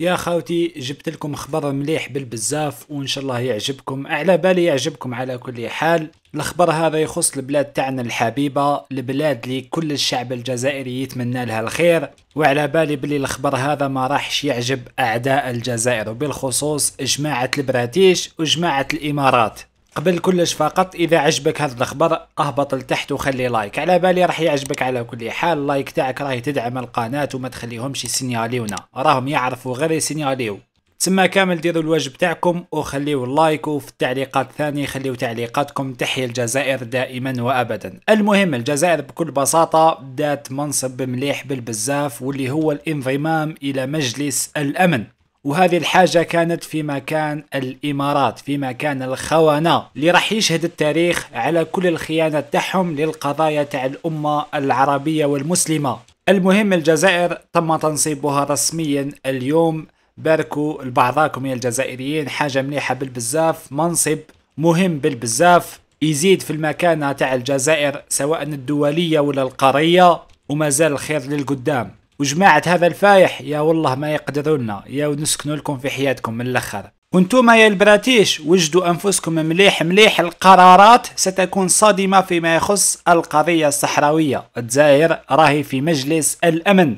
يا خاوتي جبت لكم خبر مليح بالبزاف وان شاء الله يعجبكم على بالي يعجبكم على كل حال الخبر هذا يخص البلاد تاعنا الحبيبة البلاد اللي كل الشعب الجزائري يتمنى لها الخير وعلى بالي بلي الخبر هذا ما راحش يعجب اعداء الجزائر وبالخصوص جماعة البراتيش وجماعة الامارات قبل كلش فقط اذا عجبك هذا الخبر اهبط لتحت وخلي لايك على بالي راح يعجبك على كل حال اللايك تاعك راهي تدعم القناه وما تخليهمش يسينياليونا راهم يعرفوا غير يسينياليو تما كامل ديروا الواجب تاعكم وخليو اللايك وفي التعليقات ثاني خليو تعليقاتكم تحيا الجزائر دائما وابدا المهم الجزائر بكل بساطة بدات منصب مليح بالبزاف واللي هو الانضمام الى مجلس الامن وهذه الحاجة كانت في مكان الإمارات في مكان الخونة اللي راح يشهد التاريخ على كل الخيانة تاعهم للقضايا تاع الأمة العربية والمسلمة المهم الجزائر تم تنصيبها رسميا اليوم باركوا لبعضاكم يا الجزائريين حاجة مليحة بالبزاف منصب مهم بالبزاف يزيد في المكانة تاع الجزائر سواء الدولية ولا القارية ومازال الخير للقدام وجماعة هذا الفايح يا والله ما يقدرونا يا نسكنوا لكم في حياتكم من الاخر وانتم يا البراتيش وجدوا انفسكم مليح مليح القرارات ستكون صادمه فيما يخص القضيه الصحراويه الجزائر راهي في مجلس الامن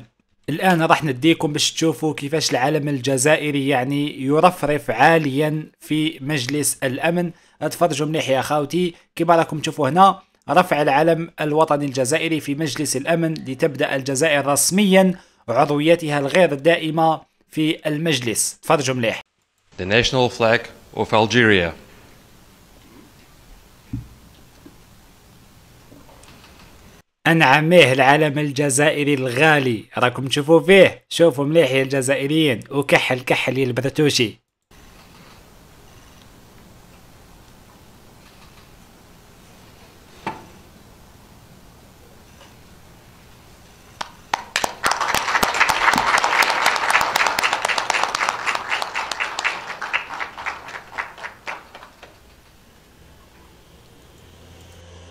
الان راح نديكم باش تشوفوا كيفاش العالم الجزائري يعني يرفرف عاليا في مجلس الامن اتفرجوا مليح يا خاوتي كما راكم تشوفوا هنا رفع العلم الوطني الجزائري في مجلس الأمن لتبدأ الجزائر رسميا عضويتها الغير الدائمة في المجلس تفرجوا مليح The national flag of Algeria انعميه العلم الجزائري الغالي راكم تشوفوا فيه شوفوا مليح يا الجزائريين وكحل كحل يا البرتوشي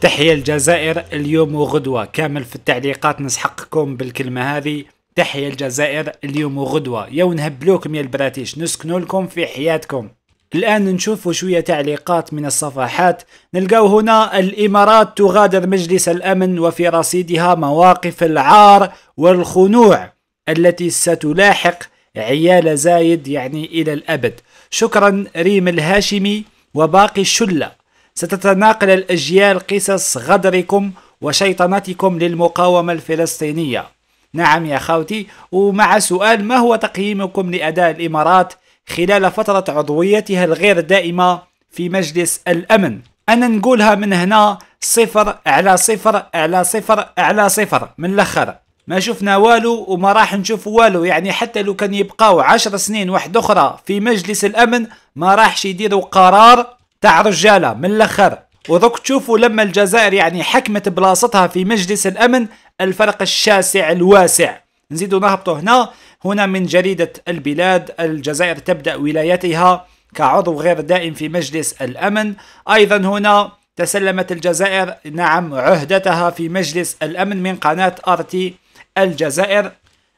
تحيا الجزائر اليوم وغدوة كامل في التعليقات نسحقكم بالكلمة هذه تحيا الجزائر اليوم وغدوة يو نهبلوكم يا البراتيش نسكنوا لكم في حياتكم الآن نشوفوا شوية تعليقات من الصفحات نلقاو هنا الإمارات تغادر مجلس الأمن وفي رصيدها مواقف العار والخنوع التي ستلاحق عيال زايد يعني إلى الأبد شكرا ريم الهاشمي وباقي الشلة ستتناقل الأجيال قصص غدركم وشيطنتكم للمقاومة الفلسطينية نعم يا خوتي ومع سؤال ما هو تقييمكم لأداء الإمارات خلال فترة عضويتها الغير دائمة في مجلس الأمن أنا نقولها من هنا صفر على صفر على صفر على صفر من الأخر ما شفنا والو وما راح نشوف والو يعني حتى لو كان يبقاو عشر سنين واحد أخرى في مجلس الأمن ما راحش يديروا قرار تاع رجاله من الاخر ودوك تشوفوا لما الجزائر يعني حكمت بلاصتها في مجلس الامن الفرق الشاسع الواسع نزيدوا نهبطوا هنا هنا من جريده البلاد الجزائر تبدا ولايتها كعضو غير دائم في مجلس الامن ايضا هنا تسلمت الجزائر نعم عهدتها في مجلس الامن من قناه ارتي الجزائر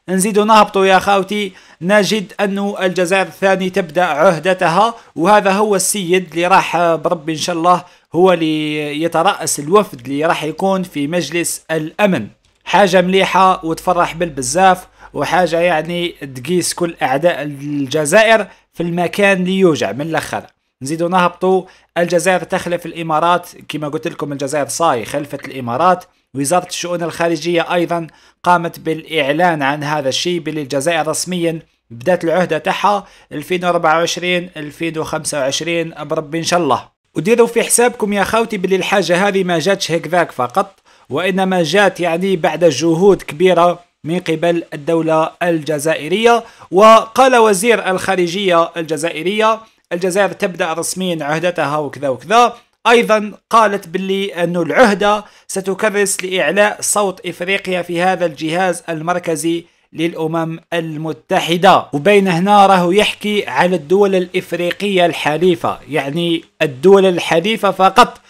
نزيدو نهبطو يا خاوتي نجد أن الجزائر الثاني تبدأ عهدتها وهذا هو السيد اللي راح بربي إن شاء الله هو اللي يترأس الوفد اللي راح يكون في مجلس الأمن حاجة مليحة وتفرح بالبزاف وحاجة يعني تقيس كل أعداء الجزائر في المكان اللي يوجع من الأخر نزيدو نهبطو الجزائر تخلف الإمارات كما قلت لكم الجزائر صاي خلفت الإمارات وزارة الشؤون الخارجية أيضا قامت بالإعلان عن هذا الشيء باللي الجزائر رسميا بدأت العهدة تاعها 2024 2025 بربي إن شاء الله وديروا في حسابكم يا خاوتي باللي الحاجة هذه ما جاتش هكذاك فقط وإنما جات يعني بعد جهود كبيرة من قبل الدولة الجزائرية وقال وزير الخارجية الجزائرية الجزائر تبدأ رسميا عهدتها وكذا وكذا أيضا قالت باللي أن العهدة ستكرس لإعلاء صوت إفريقيا في هذا الجهاز المركزي للأمم المتحدة وبين هنا راهو يحكي على الدول الإفريقية الحليفة يعني الدول الحليفة فقط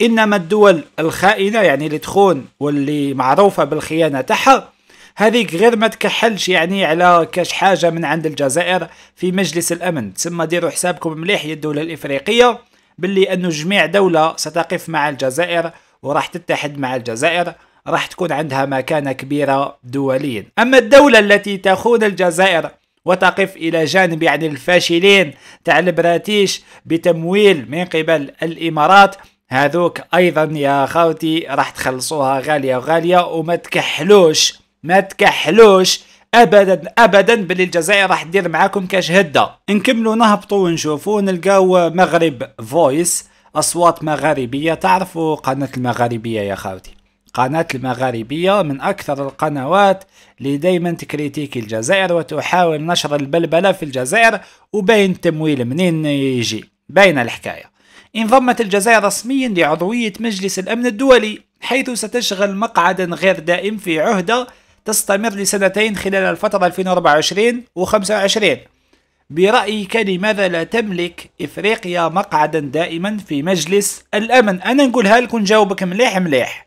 إنما الدول الخائنة يعني اللي تخون واللي معروفة بالخيانة تاعها هذيك غير ما تكحلش يعني على كاش حاجة من عند الجزائر في مجلس الأمن تسمى ديروا حسابكم مليح يا الدولة الإفريقية باللي انه جميع دولة ستقف مع الجزائر وراح تتحد مع الجزائر راح تكون عندها مكانة كبيرة دوليا أما الدولة التي تخون الجزائر وتقف إلى جانب يعني الفاشلين تاع البراتيش بتمويل من قبل الإمارات هذوك أيضا يا خوتي راح تخلصوها غالية وغالية وما تكحلوش ما تكحلوش ابدا ابدا باللي الجزائر راح دير معاكم كاش هده نكملوا نهبطوا ونشوفوا نلقاو مغرب فويس اصوات مغاربيه تعرفوا قناه المغاربيه يا خاوتي قناة المغاربية من أكثر القنوات اللي دايما تكريتيكي الجزائر وتحاول نشر البلبلة في الجزائر وباين التمويل منين يجي بين الحكاية انضمت الجزائر رسميا لعضوية مجلس الأمن الدولي حيث ستشغل مقعدا غير دائم في عهدة تستمر لسنتين خلال الفترة 2024 و25 برأيك لماذا لا تملك إفريقيا مقعدا دائما في مجلس الأمن أنا نقولها لكم نجاوبك مليح مليح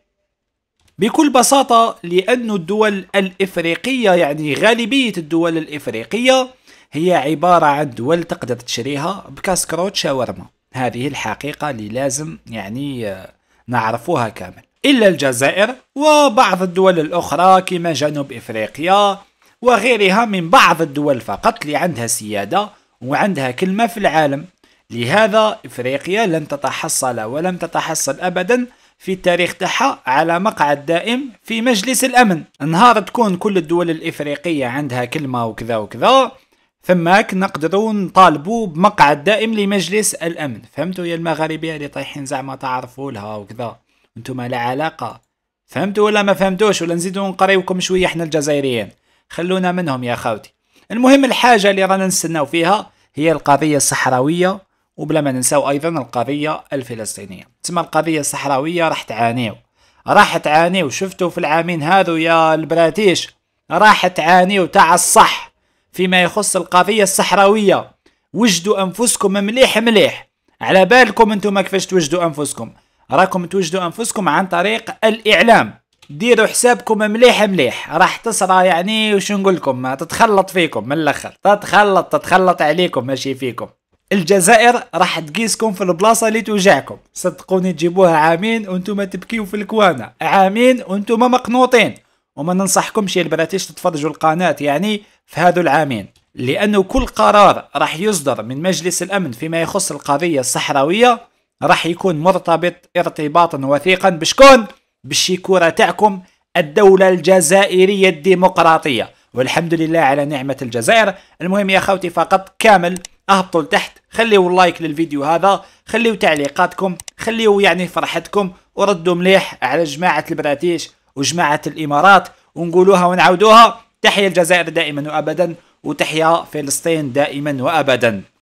بكل بساطة لأن الدول الإفريقية يعني غالبية الدول الإفريقية هي عبارة عن دول تقدر تشريها بكاسكروت شاورما هذه الحقيقة اللي لازم يعني آه، نعرفوها كامل إلا الجزائر وبعض الدول الأخرى كما جنوب إفريقيا وغيرها من بعض الدول فقط اللي عندها سيادة وعندها كلمة في العالم لهذا إفريقيا لن تتحصل ولم تتحصل أبدا في التاريخ تاعها على مقعد دائم في مجلس الأمن نهار تكون كل الدول الإفريقية عندها كلمة وكذا وكذا ثماك نقدروا نطالبوا بمقعد دائم لمجلس الأمن فهمتوا يا المغاربية اللي طايحين زعما تعرفوا لها وكذا انتم على علاقه فهمتوا ولا ما فهمتوش ولا نزيدوا نقريوكم شويه احنا الجزائريين خلونا منهم يا خاوتي المهم الحاجه اللي رانا نستناو فيها هي القضيه الصحراويه وبلا ما ننساو ايضا القضيه الفلسطينيه تسمى القضيه الصحراويه راح تعانيو راح تعانيو شفتوا في العامين هذو يا البراتيش راح تعانيو تاع الصح فيما يخص القضيه الصحراويه وجدوا انفسكم مليح مليح على بالكم انتم كيفاش توجدوا انفسكم راكم توجدوا انفسكم عن طريق الاعلام ديروا حسابكم مليح مليح راح تصرى يعني وش نقول لكم تتخلط فيكم من الاخر تتخلط تتخلط عليكم ماشي فيكم الجزائر راح تقيسكم في البلاصه اللي توجعكم صدقوني تجيبوها عامين وانتم تبكيو في الكوانا عامين وانتم مقنوطين وما ننصحكمش يا البناتيش تتفرجوا القناه يعني في هذو العامين لانه كل قرار راح يصدر من مجلس الامن فيما يخص القضيه الصحراويه راح يكون مرتبط ارتباطا وثيقا بشكون بالشيكورة تاعكم الدولة الجزائرية الديمقراطية والحمد لله على نعمة الجزائر المهم يا خوتي فقط كامل اهبطوا لتحت خليوا لايك للفيديو هذا خليوا تعليقاتكم خليوا يعني فرحتكم وردوا مليح على جماعة البراتيش وجماعة الإمارات ونقولوها ونعودوها تحيا الجزائر دائما وأبدا وتحيا فلسطين دائما وأبدا